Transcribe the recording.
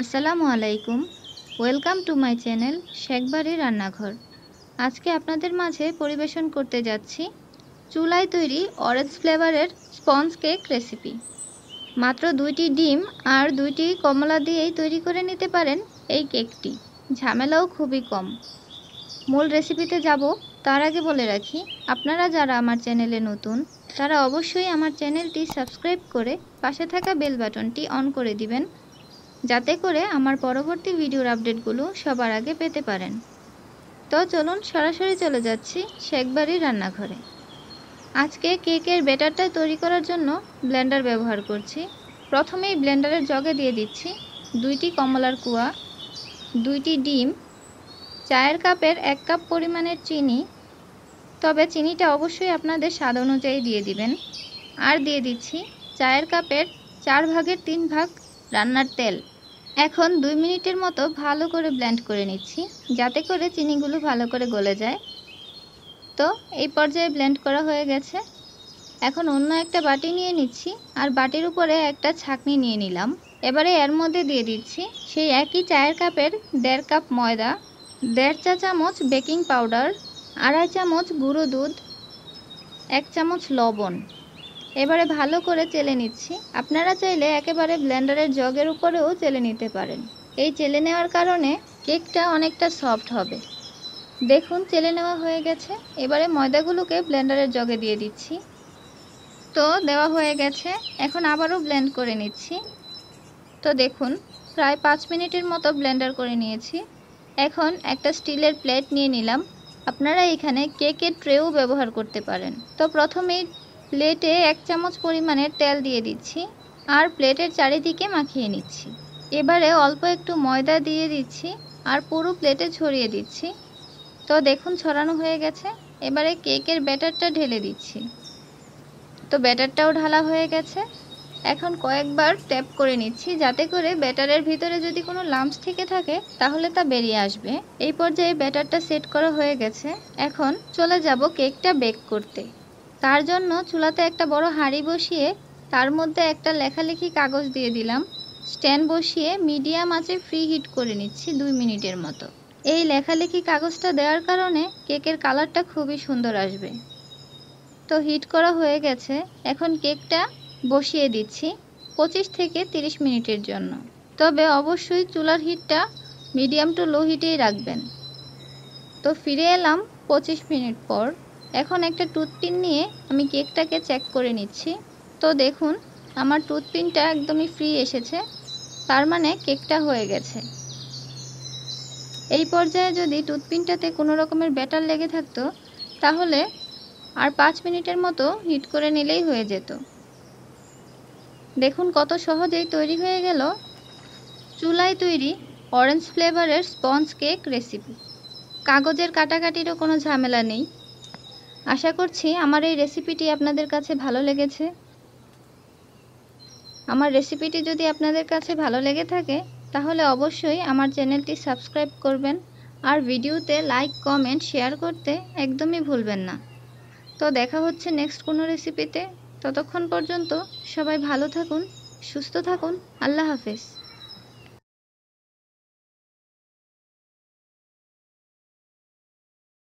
আসসালামু আলাইকুম welcome to my channel Shekhbari Rannaghor আজকে আপনাদের মাঝে পরিবেশন করতে যাচ্ছি চুলায় তৈরি অরেঞ্জ ফ্লেভারের স্পঞ্জ কেক রেসিপি মাত্র দুইটি ডিম আর দুইটি কমলা দিয়েই তৈরি করে নিতে পারেন এই কেকটি ঝামেলাও খুবই কম মূল রেসিপিতে যাব তার আগে বলে রাখি আপনারা যারা আমার চ্যানেলে নতুন তারা অবশ্যই আমার চ্যানেলটি সাবস্ক্রাইব করে পাশে থাকা বেল বাটনটি অন করে দিবেন যাতে করে আমার পরবর্তী ভিডিওর আপডেটগুলো সবার আগে পেতে পারেন তো চলুন সরাসরি চলে যাচ্ছি শেখবাড়ির রান্নাঘরে আজকে কেকের ব্যাটারটা তৈরি করার জন্য ব্লেন্ডার ব্যবহার করছি প্রথমেই ব্লেন্ডারের জগে দিয়ে দিচ্ছি দুইটি কমলার কুয়া দুইটি ডিম চায়ের কাপের এক কাপ পরিমাণের চিনি তবে চিনিটা অবশ্যই আপনাদের স্বাদ অনুযায়ী দিয়ে দিবেন আর দিয়ে দিচ্ছি চায়ের কাপের চার ভাগের তিন ভাগ রান্নার তেল এখন দুই মিনিটের মতো ভালো করে ব্লেন্ড করে নিচ্ছি যাতে করে চিনিগুলো ভালো করে গলে যায় তো এই পর্যায়ে ব্লেন্ড করা হয়ে গেছে এখন অন্য একটা বাটি নিয়ে নিচ্ছি আর বাটির উপরে একটা ছাকনি নিয়ে নিলাম এবারে এর মধ্যে দিয়ে দিচ্ছি সেই একই চায়ের কাপের দেড় কাপ ময়দা দেড় চা চামচ বেকিং পাউডার আড়াই চামচ গুঁড়ো দুধ এক চামচ লবণ এবারে ভালো করে চেলে নিচ্ছি আপনারা চাইলে একেবারে ব্লেন্ডারের জগের উপরেও চেলে নিতে পারেন এই চেলে নেওয়ার কারণে কেকটা অনেকটা সফট হবে দেখুন চেলে নেওয়া হয়ে গেছে এবারে ময়দাগুলোকে ব্লেন্ডারের জগে দিয়ে দিচ্ছি তো দেওয়া হয়ে গেছে এখন আবারও ব্লেন্ড করে নিচ্ছি তো দেখুন প্রায় পাঁচ মিনিটের মতো ব্লেন্ডার করে নিয়েছি এখন একটা স্টিলের প্লেট নিয়ে নিলাম আপনারা এখানে কেকের ট্রেও ব্যবহার করতে পারেন তো প্রথমেই প্লেটে এক চামচ পরিমাণের তেল দিয়ে দিচ্ছি আর প্লেটের চারিদিকে মাখিয়ে নিচ্ছি এবারে অল্প একটু ময়দা দিয়ে দিচ্ছি আর পুরো প্লেটে ছড়িয়ে দিচ্ছি তো দেখুন ছড়ানো হয়ে গেছে এবারে কেকের ব্যাটারটা ঢেলে দিচ্ছি তো ব্যাটারটাও ঢালা হয়ে গেছে এখন কয়েকবার ট্যাপ করে নিচ্ছি যাতে করে ব্যাটারের ভিতরে যদি কোনো লাম্পস থেকে থাকে তাহলে তা বেরিয়ে আসবে এই পর্যায়ে ব্যাটারটা সেট করা হয়ে গেছে এখন চলে যাব কেকটা বেক করতে তার জন্য চুলাতে একটা বড় হাঁড়ি বসিয়ে তার মধ্যে একটা লেখালেখি কাগজ দিয়ে দিলাম স্ট্যান্ড বসিয়ে মিডিয়াম আঁচে ফ্রি হিট করে নিচ্ছি দুই মিনিটের মতো এই লেখালেখি কাগজটা দেওয়ার কারণে কেকের কালারটা খুবই সুন্দর আসবে তো হিট করা হয়ে গেছে এখন কেকটা বসিয়ে দিচ্ছি পঁচিশ থেকে ৩০ মিনিটের জন্য তবে অবশ্যই চুলার হিটটা মিডিয়াম টু লো হিটেই রাখবেন তো ফিরে এলাম পঁচিশ মিনিট পর এখন একটা টুথপিন নিয়ে আমি কেকটাকে চেক করে নিচ্ছি তো দেখুন আমার টুথপিনটা একদমই ফ্রি এসেছে তার মানে কেকটা হয়ে গেছে এই পর্যায়ে যদি টুথপিনটাতে কোনো রকমের ব্যাটার লেগে থাকতো তাহলে আর পাঁচ মিনিটের মতো হিট করে নিলেই হয়ে যেত দেখুন কত সহজেই তৈরি হয়ে গেল চুলায় তৈরি অরেঞ্জ ফ্লেভারের স্পঞ্জ কেক রেসিপি কাগজের কাটাকাটিরও কোনো ঝামেলা নেই আশা করছি আমার এই রেসিপিটি আপনাদের কাছে ভালো লেগেছে আমার রেসিপিটি যদি আপনাদের কাছে ভালো লেগে থাকে তাহলে অবশ্যই আমার চ্যানেলটি সাবস্ক্রাইব করবেন আর ভিডিওতে লাইক কমেন্ট শেয়ার করতে একদমই ভুলবেন না তো দেখা হচ্ছে নেক্সট কোনো রেসিপিতে ততক্ষণ পর্যন্ত সবাই ভালো থাকুন সুস্থ থাকুন আল্লাহ হাফেজ